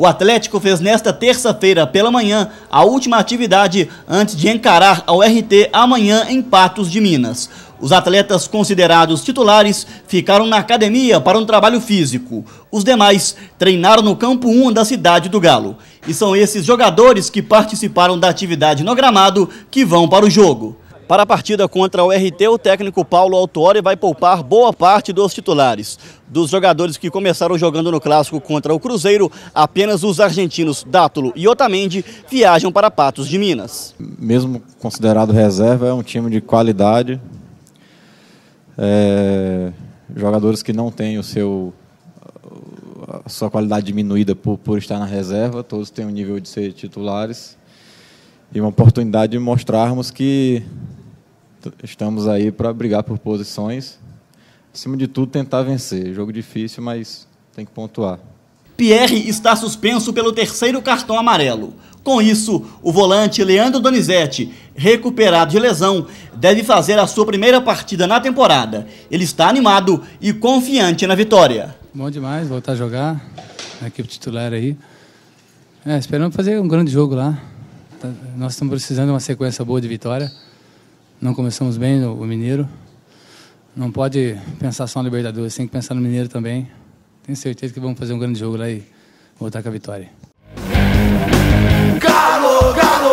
O Atlético fez nesta terça-feira pela manhã a última atividade antes de encarar ao RT amanhã em Patos de Minas. Os atletas considerados titulares ficaram na academia para um trabalho físico. Os demais treinaram no campo 1 da cidade do Galo. E são esses jogadores que participaram da atividade no gramado que vão para o jogo. Para a partida contra o RT, o técnico Paulo Autori vai poupar boa parte dos titulares. Dos jogadores que começaram jogando no clássico contra o Cruzeiro, apenas os argentinos Dátulo e Otamendi viajam para Patos de Minas. Mesmo considerado reserva, é um time de qualidade. É... Jogadores que não têm o seu a sua qualidade diminuída por, por estar na reserva, todos têm o um nível de ser titulares e uma oportunidade de mostrarmos que estamos aí para brigar por posições. Acima de tudo, tentar vencer. Jogo difícil, mas tem que pontuar. Pierre está suspenso pelo terceiro cartão amarelo. Com isso, o volante Leandro Donizete, recuperado de lesão, deve fazer a sua primeira partida na temporada. Ele está animado e confiante na vitória. Bom demais voltar a jogar na equipe titular aí. É, esperamos fazer um grande jogo lá. Tá, nós estamos precisando de uma sequência boa de vitória. Não começamos bem o Mineiro. Não pode pensar só no Libertadores, tem que pensar no Mineiro também. Tenho certeza que vamos fazer um grande jogo lá e voltar com a vitória. Galo, galo!